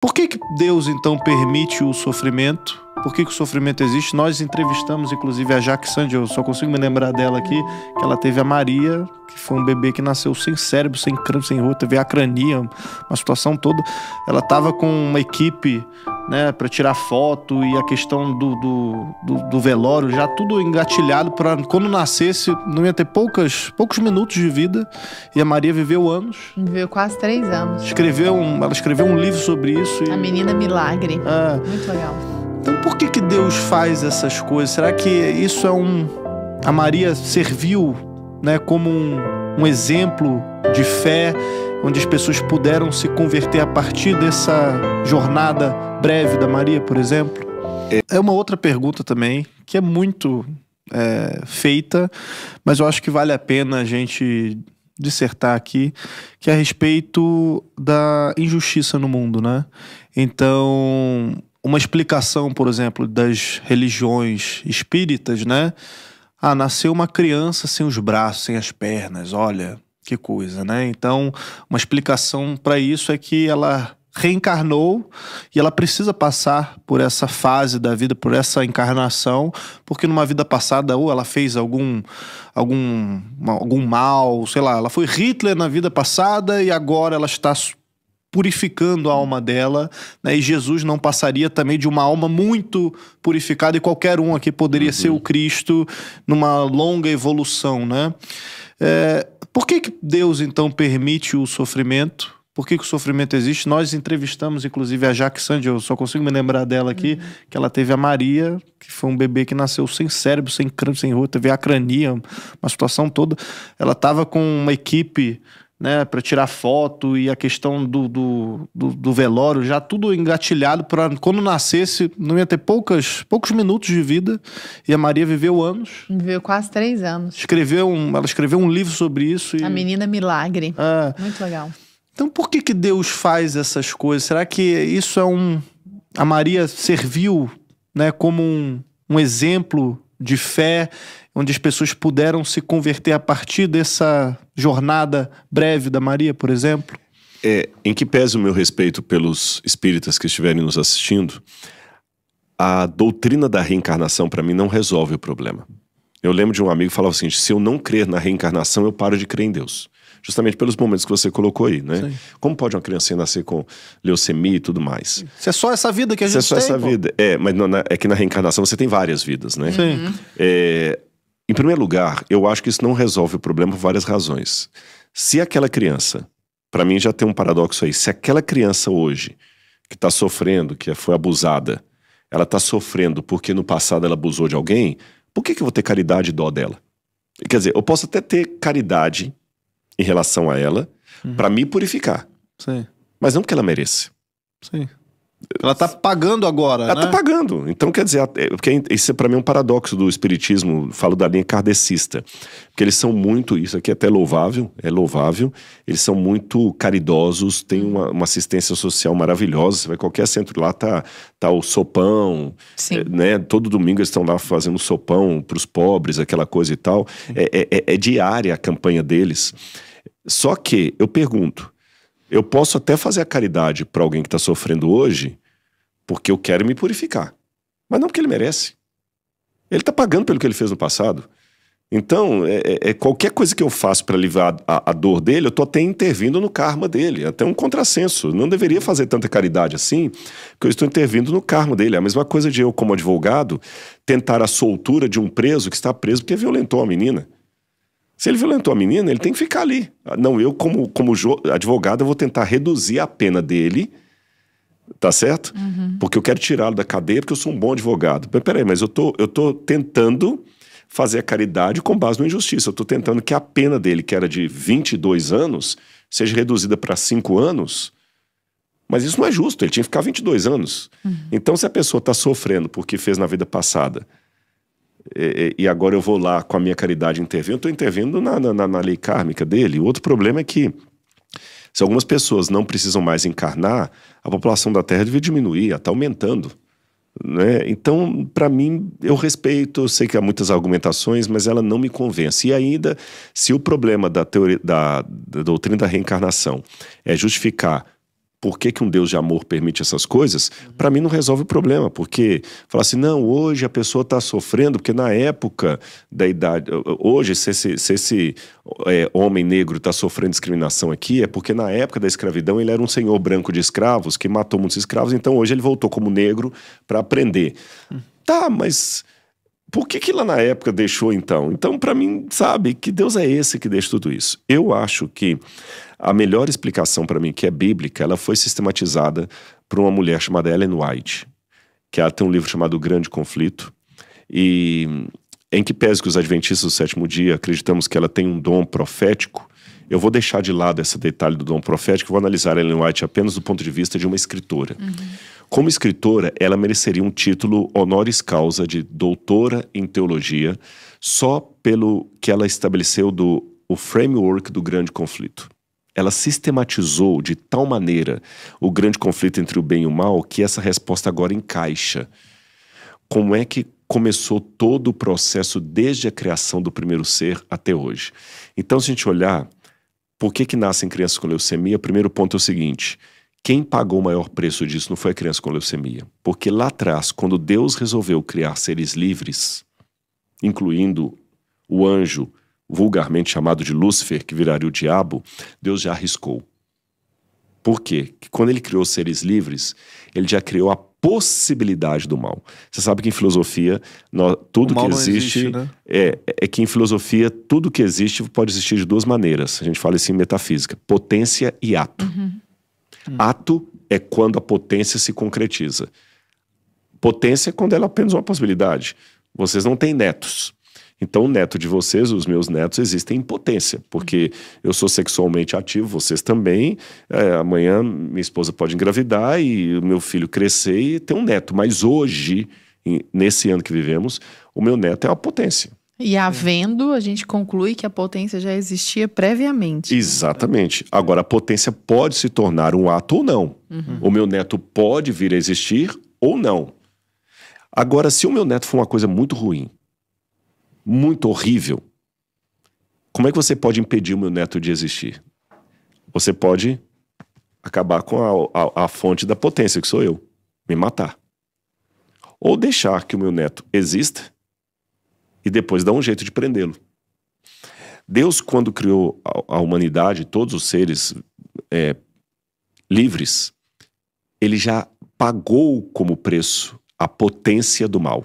Por que, que Deus então permite o sofrimento? por que, que o sofrimento existe. Nós entrevistamos, inclusive, a Jaque Sandy, eu só consigo me lembrar dela aqui, que ela teve a Maria, que foi um bebê que nasceu sem cérebro, sem crânio, sem rosto, teve a crania, uma situação toda. Ela estava com uma equipe né, para tirar foto e a questão do, do, do, do velório, já tudo engatilhado para quando nascesse, não ia ter poucas, poucos minutos de vida. E a Maria viveu anos. Viveu quase três anos. Escreveu um, ela escreveu um livro sobre isso. E... A Menina Milagre. É. Muito legal. Então por que, que Deus faz essas coisas? Será que isso é um. A Maria serviu né, como um, um exemplo de fé, onde as pessoas puderam se converter a partir dessa jornada breve da Maria, por exemplo? É uma outra pergunta também, que é muito é, feita, mas eu acho que vale a pena a gente dissertar aqui, que é a respeito da injustiça no mundo, né? Então, uma explicação, por exemplo, das religiões espíritas, né? Ah, nasceu uma criança sem os braços, sem as pernas, olha, que coisa, né? Então, uma explicação para isso é que ela reencarnou e ela precisa passar por essa fase da vida, por essa encarnação, porque numa vida passada ou ela fez algum algum algum mal, sei lá, ela foi Hitler na vida passada e agora ela está purificando a alma dela, né? E Jesus não passaria também de uma alma muito purificada e qualquer um aqui poderia uhum. ser o Cristo numa longa evolução, né? É, por que, que Deus então permite o sofrimento? Por que, que o sofrimento existe? Nós entrevistamos, inclusive, a Jaque Sandy, eu só consigo me lembrar dela aqui, uhum. que ela teve a Maria, que foi um bebê que nasceu sem cérebro, sem crânio, sem rosto, teve a crania, uma situação toda. Ela estava com uma equipe né, para tirar foto e a questão do, do, do, do velório, já tudo engatilhado para quando nascesse, não ia ter poucas, poucos minutos de vida. E a Maria viveu anos. Viveu quase três anos. Escreveu um, ela escreveu um livro sobre isso. E... A Menina Milagre. É. Muito legal. Então por que, que Deus faz essas coisas? Será que isso é um. A Maria serviu né, como um, um exemplo de fé, onde as pessoas puderam se converter a partir dessa jornada breve da Maria, por exemplo? É, em que pese o meu respeito pelos espíritas que estiverem nos assistindo, a doutrina da reencarnação para mim não resolve o problema. Eu lembro de um amigo que falava assim: se eu não crer na reencarnação, eu paro de crer em Deus justamente pelos momentos que você colocou aí, né? Sim. Como pode uma criancinha nascer com leucemia e tudo mais? Isso é só essa vida que a gente tem. Isso é só tem, essa pô. vida. É, mas na, é que na reencarnação você tem várias vidas, né? Sim. Uhum. É, em primeiro lugar, eu acho que isso não resolve o problema por várias razões. Se aquela criança, para mim já tem um paradoxo aí, se aquela criança hoje que está sofrendo, que foi abusada, ela está sofrendo porque no passado ela abusou de alguém, por que, que eu vou ter caridade e dó dela? Quer dizer, eu posso até ter caridade em relação a ela uhum. para me purificar. Sim. Mas não porque ela merece. Sim. Ela tá pagando agora, Ela tá né? tá pagando. Então, quer dizer, é, porque isso é para mim um paradoxo do espiritismo, falo da linha kardecista, porque eles são muito, isso aqui é até louvável, é louvável, eles são muito caridosos, têm uma, uma, assistência social maravilhosa, você vai qualquer centro lá, tá, tá o sopão, é, né? Todo domingo eles estão lá fazendo sopão para os pobres, aquela coisa e tal. É, é, é, é diária a campanha deles. Só que eu pergunto, eu posso até fazer a caridade para alguém que está sofrendo hoje, porque eu quero me purificar, mas não porque ele merece. Ele está pagando pelo que ele fez no passado. Então, é, é, é qualquer coisa que eu faço para aliviar a, a, dor dele, eu estou até intervindo no karma dele. Até um contrassenso. Não deveria fazer tanta caridade assim, porque eu estou intervindo no karma dele. É a mesma coisa de eu, como advogado, tentar a soltura de um preso que está preso porque violentou a menina. Se ele violentou a menina, ele tem que ficar ali. Ah, não, eu, como, como advogado, eu vou tentar reduzir a pena dele, tá certo? Uhum. Porque eu quero tirá-lo da cadeia, porque eu sou um bom advogado. Mas peraí, mas eu tô, eu tô tentando fazer a caridade com base na injustiça. Eu tô tentando que a pena dele, que era de 22 anos, seja reduzida para 5 anos. Mas isso não é justo, ele tinha que ficar 22 anos. Uhum. Então, se a pessoa está sofrendo porque fez na vida passada e, e agora eu vou lá com a minha caridade intervindo, eu estou intervindo na, na, na lei kármica dele. O outro problema é que se algumas pessoas não precisam mais encarnar, a população da Terra devia diminuir, está aumentando. Né? Então, para mim, eu respeito, eu sei que há muitas argumentações, mas ela não me convence. E ainda, se o problema da, teoria, da, da doutrina da reencarnação é justificar por que, que um Deus de amor permite essas coisas, uhum. para mim não resolve o problema, porque falar assim, não, hoje a pessoa está sofrendo, porque na época da idade, hoje, se esse, se esse é, homem negro está sofrendo discriminação aqui, é porque na época da escravidão ele era um senhor branco de escravos que matou muitos escravos, então hoje ele voltou como negro para aprender. Hum. Tá, mas por que que lá na época deixou então? Então, para mim, sabe, que Deus é esse que deixa tudo isso. Eu acho que a melhor explicação para mim, que é bíblica, ela foi sistematizada por uma mulher chamada Ellen White, que ela tem um livro chamado o Grande Conflito, e hum, em que pese que os adventistas do sétimo dia acreditamos que ela tem um dom profético, eu vou deixar de lado esse detalhe do dom profético e vou analisar Ellen White apenas do ponto de vista de uma escritora. Uhum. Como escritora, ela mereceria um título honoris causa de doutora em teologia, só pelo que ela estabeleceu do o framework do grande conflito. Ela sistematizou de tal maneira o grande conflito entre o bem e o mal que essa resposta agora encaixa. Como é que começou todo o processo desde a criação do primeiro ser até hoje? Então, se a gente olhar por que, que nascem crianças com leucemia? Primeiro ponto é o seguinte: quem pagou o maior preço disso não foi a criança com leucemia. Porque lá atrás, quando Deus resolveu criar seres livres, incluindo o anjo, vulgarmente chamado de Lúcifer, que viraria o diabo, Deus já arriscou. Por quê? Que quando ele criou seres livres, ele já criou a possibilidade do mal. Você sabe que em filosofia, nós, tudo que existe, existe né? é, é que em filosofia tudo que existe pode existir de duas maneiras. A gente fala isso em metafísica, potência e ato. Uhum. uhum. Ato é quando a potência se concretiza. Potência é quando ela é apenas uma possibilidade. Vocês não têm netos. Então, o neto de vocês, os meus netos, existem em potência, porque uhum. eu sou sexualmente ativo, vocês também. É, amanhã minha esposa pode engravidar e o meu filho crescer e ter um neto. Mas hoje, nesse ano que vivemos, o meu neto é uma potência. E havendo, a gente conclui que a potência já existia previamente. Exatamente. Agora, a potência pode se tornar um ato ou não. Uhum. O meu neto pode vir a existir ou não. Agora, se o meu neto for uma coisa muito ruim, muito horrível, como é que você pode impedir o meu neto de existir? Você pode acabar com a, a, a fonte da potência, que sou eu, me matar. Ou deixar que o meu neto exista e depois dar um jeito de prendê-lo. Deus, quando criou a, a, humanidade, todos os seres é, livres, ele já pagou como preço a potência do mal.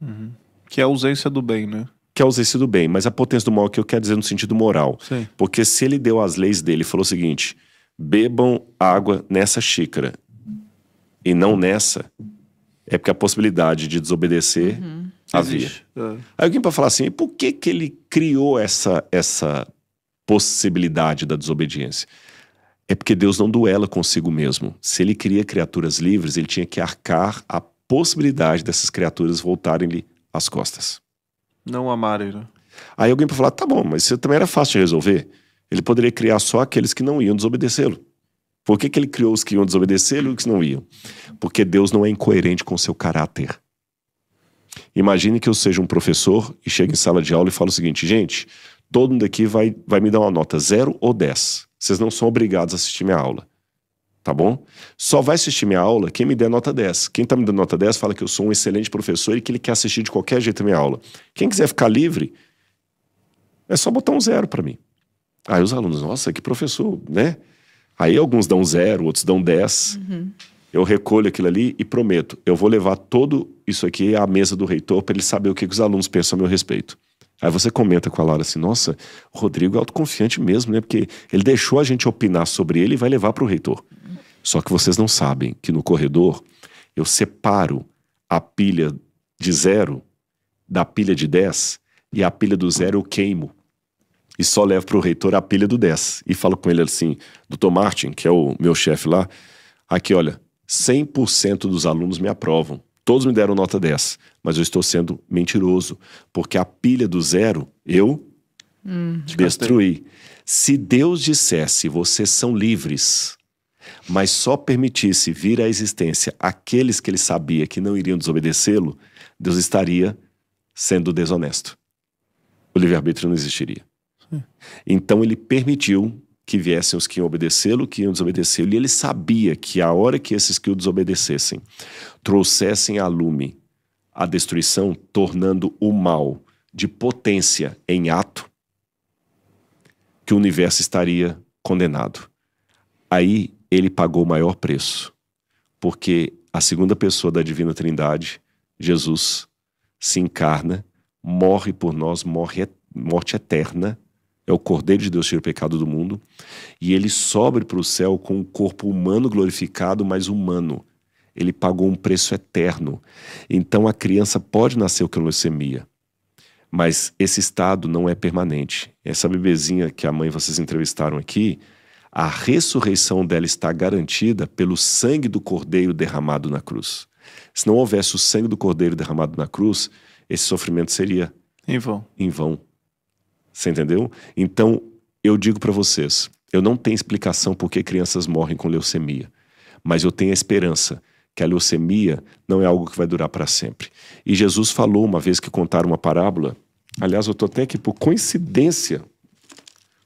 Uhum. Que é a ausência do bem, né? Que é a ausência do bem, mas a potência do mal é que eu quero dizer no sentido moral. Sim. Porque se ele deu as leis dele, falou o seguinte: bebam água nessa xícara e não nessa, é porque a possibilidade de desobedecer uhum. havia. É. Aí alguém para falar assim, e por que que ele criou essa essa possibilidade da desobediência? É porque Deus não duela consigo mesmo. Se ele cria criaturas livres, ele tinha que arcar a possibilidade dessas criaturas voltarem-lhe as costas. Não amarem, né? Aí alguém pode falar, tá bom, mas isso também era fácil de resolver. Ele poderia criar só aqueles que não iam desobedecê-lo. Por que, que ele criou os que iam desobedecê-lo e os que não iam? Porque Deus não é incoerente com o seu caráter. Imagine que eu seja um professor e chegue em sala de aula e falo o seguinte, gente, todo mundo aqui vai, vai me dar uma nota 0 ou 10. Vocês não são obrigados a assistir minha aula tá bom? Só vai assistir minha aula quem me der nota 10. Quem tá me dando nota 10 fala que eu sou um excelente professor e que ele quer assistir de qualquer jeito a minha aula. Quem quiser ficar livre, é só botar um zero para mim. Aí os alunos, nossa, que professor, né? Aí alguns dão zero, outros dão 10. Uhum. Eu recolho aquilo ali e prometo, eu vou levar todo isso aqui à mesa do reitor para ele saber o que, que os alunos pensam a meu respeito. Aí você comenta com a Laura assim: nossa, o Rodrigo é autoconfiante mesmo, né? Porque ele deixou a gente opinar sobre ele e vai levar para o reitor. Só que vocês não sabem que no corredor eu separo a pilha de zero da pilha de 10 e a pilha do zero eu queimo. E só levo para o reitor a pilha do 10. E falo com ele assim: doutor Martin, que é o meu chefe lá, aqui olha, 100% dos alunos me aprovam. Todos me deram nota 10, mas eu estou sendo mentiroso, porque a pilha do zero eu hum, destruí. Se Deus dissesse, vocês são livres, mas só permitisse vir à existência aqueles que ele sabia que não iriam desobedecê-lo, Deus estaria sendo desonesto. O livre-arbítrio não existiria. Então ele permitiu que viessem os que iam obedecê-lo, que iam desobedecê-lo. E ele sabia que a hora que esses que o desobedecessem trouxessem a lume a destruição, tornando o mal de potência em ato, que o universo estaria condenado. Aí ele pagou o maior preço, porque a segunda pessoa da Divina Trindade, Jesus, se encarna, morre por nós, morre, morte eterna, é o Cordeiro de Deus tira o pecado do mundo, e ele sobe para o céu com o um corpo humano glorificado, mas humano. Ele pagou um preço eterno. Então a criança pode nascer com leucemia, mas esse estado não é permanente. Essa bebezinha que a mãe vocês entrevistaram aqui, a ressurreição dela está garantida pelo sangue do Cordeiro derramado na cruz. Se não houvesse o sangue do Cordeiro derramado na cruz, esse sofrimento seria em vão. Em vão. Você entendeu? Então, eu digo para vocês, eu não tenho explicação por que crianças morrem com leucemia, mas eu tenho a esperança que a leucemia não é algo que vai durar para sempre. E Jesus falou uma vez que contaram uma parábola, aliás, eu estou até aqui por coincidência,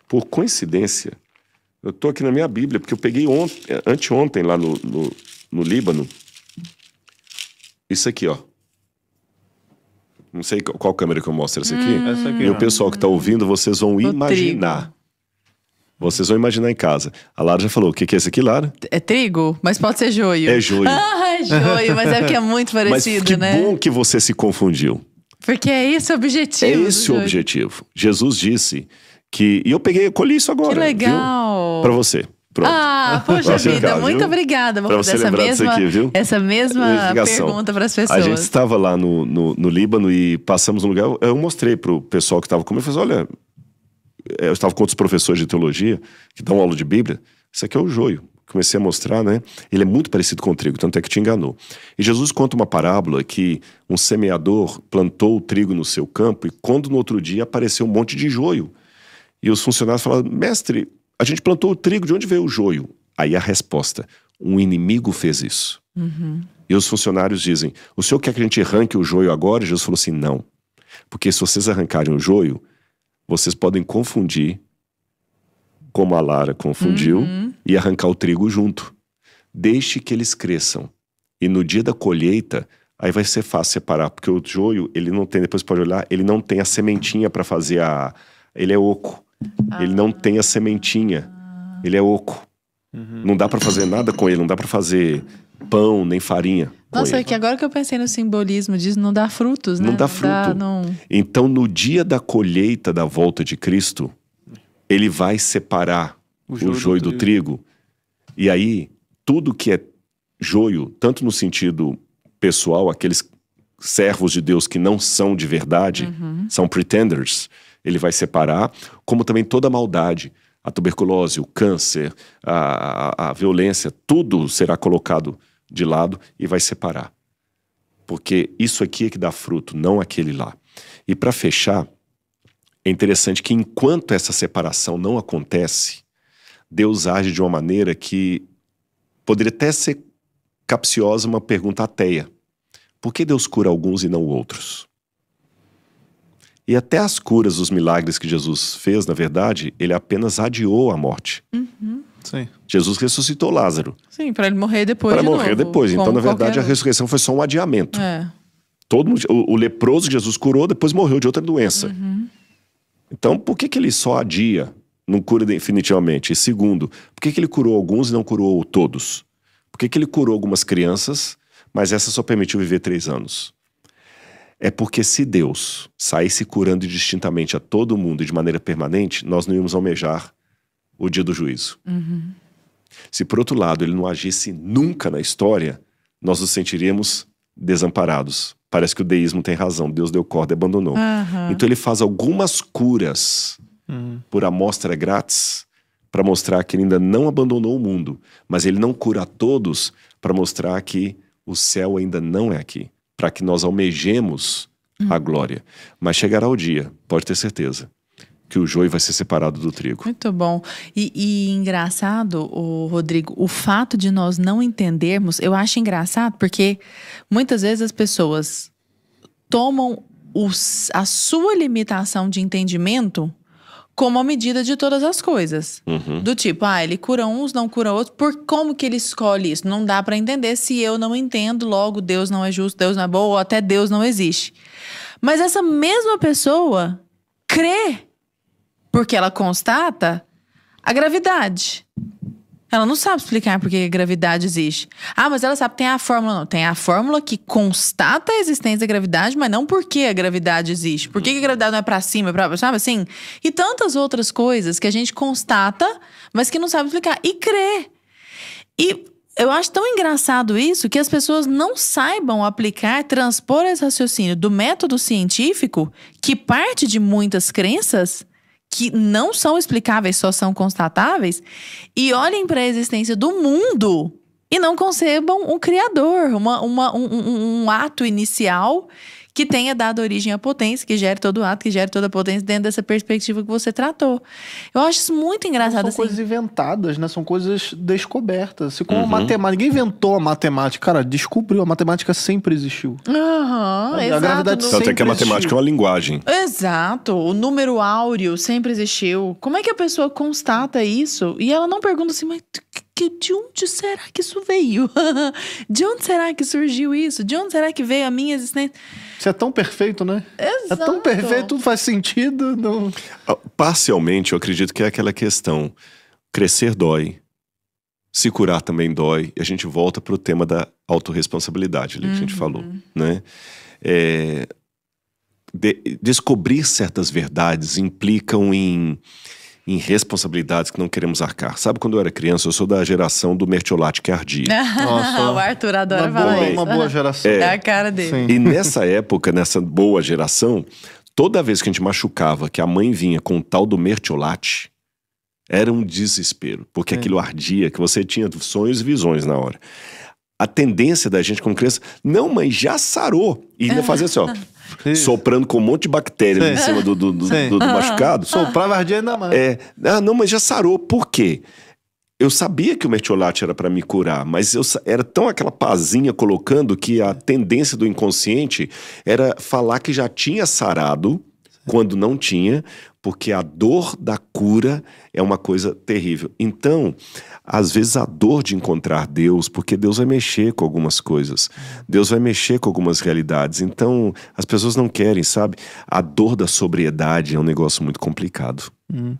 por coincidência, eu estou aqui na minha Bíblia, porque eu peguei ontem, anteontem lá no, no, no Líbano, isso aqui, ó. Não sei qual câmera que eu mostro essa aqui. Hum, essa aqui e não. o pessoal que está ouvindo, vocês vão o imaginar. Trigo. Vocês vão imaginar em casa. A Lara já falou. O que, que é esse aqui, Lara? É trigo, mas pode ser joio. É joio. Ah, é joio, mas é porque é muito parecido, mas que né? Que bom que você se confundiu. Porque é esse o objetivo. É esse o objetivo. Jesus disse que. E eu peguei, eu colhi isso agora. Que legal. Para você. Pronto. Ah, poxa vida, muito viu? obrigada. Vou fazer essa mesma, aqui, viu? Essa mesma pergunta para as pessoas. A gente estava lá no, no, no, Líbano e passamos um lugar. Eu, mostrei para o pessoal que estava comigo. e falei: assim, olha, é, eu estava com outros professores de teologia que dão aula de Bíblia. Isso aqui é o joio. Comecei a mostrar, né? Ele é muito parecido com o trigo, tanto é que te enganou. E Jesus conta uma parábola que um semeador plantou o trigo no seu campo e quando no outro dia apareceu um monte de joio. E os funcionários falaram: mestre, a gente plantou o trigo, de onde veio o joio? Aí a resposta: um inimigo fez isso. Uhum. E os funcionários dizem: o senhor quer que a gente arranque o joio agora? Jesus falou assim: não. Porque se vocês arrancarem o joio, vocês podem confundir, como a Lara confundiu, uhum. e arrancar o trigo junto. Deixe que eles cresçam. E no dia da colheita, aí vai ser fácil separar, porque o joio, ele não tem, depois pode olhar, ele não tem a sementinha para fazer a. Ele é oco. Ah. Ele não tem a sementinha. Ele é oco. Uhum. Não dá para fazer nada com ele, não dá para fazer pão nem farinha. Nossa, é que agora que eu pensei no simbolismo diz não dá frutos, né? Não dá não fruto. Dá, não... Então, no dia da colheita da volta de Cristo, ele vai separar o joio, o joio do, do trigo. trigo. E aí, tudo que é joio, tanto no sentido pessoal, aqueles servos de Deus que não são de verdade, uhum. são pretenders, ele vai separar, como também toda a maldade, a tuberculose, o câncer, a, a, a violência, tudo será colocado de lado e vai separar. Porque isso aqui é que dá fruto, não aquele lá. E para fechar, é interessante que enquanto essa separação não acontece, Deus age de uma maneira que poderia até ser capciosa uma pergunta ateia. Por que Deus cura alguns e não outros? E até as curas, os milagres que Jesus fez, na verdade, ele apenas adiou a morte. Uhum. Sim. Jesus ressuscitou Lázaro. Sim, para ele morrer depois. Para de morrer novo, depois. Então, na verdade, qualquer... a ressurreição foi só um adiamento. É. Todo mundo, o, o, leproso que Jesus curou depois morreu de outra doença. Uhum. Então, por que, que ele só adia, não cura definitivamente? E segundo, por que, que ele curou alguns e não curou todos? Por que, que ele curou algumas crianças, mas essa só permitiu viver três anos? é porque se Deus saísse curando distintamente a todo mundo e de maneira permanente, nós não íamos almejar o dia do juízo. Uhum. Se, por outro lado, ele não agisse nunca na história, nós nos sentiríamos desamparados. Parece que o deísmo tem razão, Deus deu corda e abandonou. Uhum. Então ele faz algumas curas uhum. por amostra grátis para mostrar que ele ainda não abandonou o mundo, mas ele não cura a todos para mostrar que o céu ainda não é aqui para que nós almejemos hum. a uhum. glória. Mas chegará o dia, pode ter certeza que o joio vai ser separado do trigo. Muito bom. E, e engraçado, o Rodrigo, o fato de nós não entendermos, eu acho engraçado porque muitas vezes as pessoas tomam os, a sua limitação de entendimento como a medida de todas as coisas. Uhum. Do tipo, ah, ele cura uns, não cura outros. Por como que ele escolhe isso? Não dá para entender se eu não entendo, logo Deus não é justo, Deus não é bom, ou até Deus não existe. Mas essa mesma pessoa crê, porque ela constata a gravidade. Ela não sabe explicar por que a gravidade existe. Ah, mas ela sabe que tem a fórmula, não. Tem a fórmula que constata a existência da gravidade, mas não por que a gravidade existe. Por que, que a gravidade não é para cima, é pra, sabe assim? E tantas outras coisas que a gente constata, mas que não sabe explicar. E crê. E eu acho tão engraçado isso que as pessoas não saibam aplicar, transpor esse raciocínio do método científico, que parte de muitas crenças que não são explicáveis, só são constatáveis, e olhem para a existência do mundo e não concebam um criador, uma, uma um, um, um ato inicial que tenha dado origem à potência, que gere todo o ato, que gere toda a potência dentro dessa perspectiva que você tratou. Eu acho isso muito engraçado. Não são assim. coisas inventadas, né? São coisas descobertas. Se assim como uhum. matemática, ninguém inventou a matemática, cara, descobriu a matemática sempre existiu. Uhum, a, exato. A gravidade no... sempre Até que a matemática existiu. é uma linguagem. Exato. O número áureo sempre existiu. Como é que a pessoa constata isso? E ela não pergunta assim, mas que, de onde será que isso veio? de onde será que surgiu isso? De onde será que veio a minha existência? Isso é tão perfeito, né? Exato. É tão perfeito, tudo faz sentido. Não... Ah, parcialmente, eu acredito que é aquela questão. Crescer dói. Se curar também dói. E a gente volta para o tema da autorresponsabilidade ali que a gente uhum. falou, né? É, de, descobrir certas verdades implicam em em responsabilidades que não queremos arcar. Sabe quando eu era criança, eu sou da geração do Mertiolate que Nossa, o Arthur adora uma falar boa, isso. Uma boa geração. É, é a cara dele. Sim. E nessa época, nessa boa geração, toda vez que a gente machucava, que a mãe vinha com o tal do Mertiolate, era um desespero, porque aquilo ardia, que você tinha sonhos e visões na hora. A tendência da gente como criança, não, mãe, já sarou. E ainda é. fazer assim, ó. soprando com um monte de bactéria em cima do, do, do, do, do machucado. Soprava vardia ainda mais. É. Ah, não, mas já sarou. Por quê? Eu sabia que o mertiolate era para me curar, mas eu era tão aquela pazinha colocando que a tendência do inconsciente era falar que já tinha sarado quando não tinha, porque a dor da cura é uma coisa terrível. Então, às vezes a dor de encontrar Deus, porque Deus vai mexer com algumas coisas, Deus vai mexer com algumas realidades. Então, as pessoas não querem, sabe? A dor da sobriedade é um negócio muito complicado. Hum.